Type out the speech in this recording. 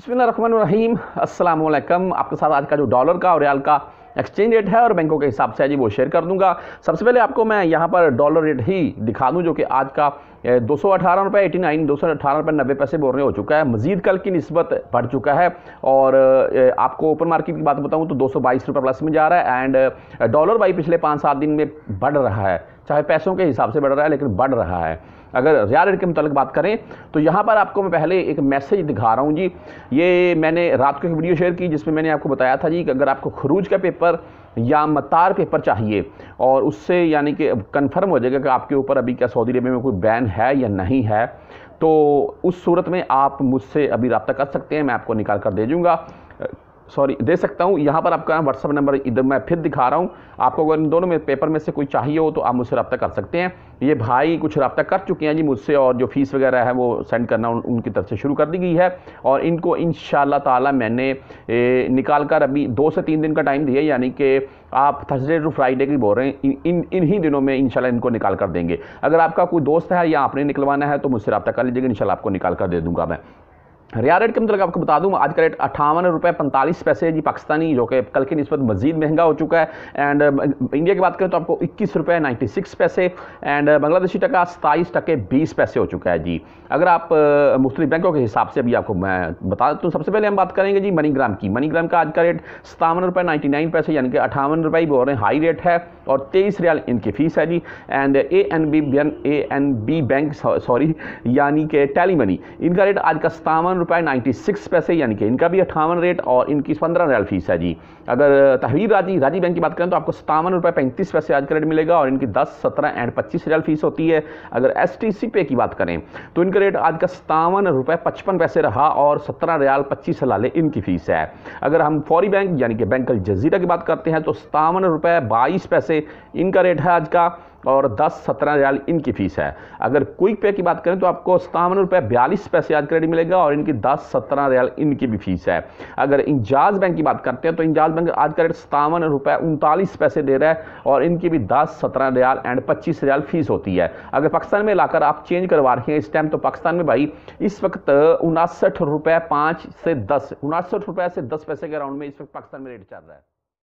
रहीम अल्लाम आपके साथ आज का जो डॉलर का और रियाल का एक्सचेंज रेट है और बैंकों के हिसाब से जी वो शेयर कर दूंगा सबसे पहले आपको मैं यहाँ पर डॉलर रेट ही दिखा दूँ जो कि आज का दो सौ अठारह रुपये एटी नाइन दो सौ अठारह रुपये नब्बे पैसे बोलने हो चुका है मजीद कल की नस्बत बढ़ चुका है और आपको ओपन मार्केट की बात बताऊँ तो दो सौ बाईस रुपये प्लस में जा रहा है एंड डॉलर बाई पिछले पाँच सात दिन में बढ़ रहा है चाहे पैसों के हिसाब से बढ़ रहा है लेकिन बढ़ रहा है अगर रियल रेट के मतलब बात करें तो यहाँ पर आपको मैं पहले एक मैसेज दिखा रहा हूँ जी ये मैंने रात को एक वीडियो शेयर की जिसमें मैंने आपको बताया था जी कि अगर आपको खरूज का पेपर या मतार पेपर चाहिए और उससे यानी कि कंफर्म हो जाएगा कि आपके ऊपर अभी क्या सऊदी अरबिया में कोई बैन है या नहीं है तो उस सूरत में आप मुझसे अभी रबता कर सकते हैं मैं आपको निकाल कर दे दूँगा सॉरी दे सकता हूँ यहाँ पर आपका व्हाट्सअप नंबर इधर मैं फिर दिखा रहा हूँ आपको अगर इन दोनों में पेपर में से कोई चाहिए हो तो आप मुझसे रब्ता कर सकते हैं ये भाई कुछ रब्ता कर चुके हैं जी मुझसे और जो फ़ीस वगैरह है वो सेंड करना उन, उनकी तरफ से शुरू कर दी गई है और इनको इन ताला मैंने निकाल कर अभी दो से तीन दिन का टाइम दिया यानी कि आप थर्सडे टू फ्राइडे की बोल रहे हैं इन इन्हीं दिनों में शाला इनको निकाल कर देंगे अगर आपका कोई दोस्त है या आपने निकलवाना है तो मुझसे रब्ता कर लीजिएगा इनशाला आपको निकाल कर दे दूँगा मैं रियाल रेट के मतलब आपको बता दूं आज का रेट अठावन रुपये पैंतालीस पैसे जी पाकिस्तानी जो कि कल की नस्बत मजीद महंगा हो चुका है एंड इंडिया की बात करें तो आपको इक्कीस रुपये नाइन्टी सिक्स पैसे एंड बांग्लादेशी टका सताईस टके बीस पैसे हो चुका है जी अगर आप मुख्तलि बैंकों के हिसाब से अभी आपको मैं बता दूँ सबसे पहले हम बात करेंगे जी मनीग्राम की मनीग्राम का आज का रेट सतावन रुपये नाइन्टी नाइन पैसे यानी कि अठावन रुपये बोल रहे हैं हाई रेट है और तेईस रियाल इनकी फ़ीस है जी and A N B A N B bank sorry यानी कि टेली मनी इनका रेट आज का सतावन रुपए रुपये नाइन्टी सिक्स पैसे यानी कि इनका भी अट्ठावन रेट और इनकी पंद्रह रियाल फीस है जी अगर तहवीर राजी राजी बैंक की बात करें तो आपको सतावन रुपये पैंतीस पैसे आज का रेट मिलेगा और इनकी दस सत्रह एंड पच्चीस रियाल फीस होती है अगर एस टी सी पे की बात करें तो इनका रेट आज का सतावन रुपये पचपन पैसे रहा और सत्रह रियाल पच्चीस लाले इनकी फ़ीस है अगर हम फौरी बैंक यानी कि बैंक जजीरा की बात करते हैं तो सतावन रुपये बाईस पैसे इनका रेट है आज का और दस सत्रह रियाल इनकी फ़ीस है अगर क्विक पे की बात करें तो आपको सतावन रुपये बयालीस पैसे आज क्रेडिट मिलेगा और इनकी दस सत्रह रियाल इनकी भी फ़ीस है अगर इंजाज बैंक की बात करते हैं तो इंजाज बैंक आज का रेट सतावन रुपये उनतालीस पैसे दे रहा है और इनकी भी दस सत्रह रियाल एंड पच्चीस रियाल फ़ीस होती है अगर पाकिस्तान में लाकर आप चेंज करवा रहे हैं इस टाइम तो पाकिस्तान में भाई इस वक्त उनासठ रुपये पाँच से दस उनासठ रुपये से दस पैसे के राउंड में इस वक्त पाकिस्तान में रेट चल रहा है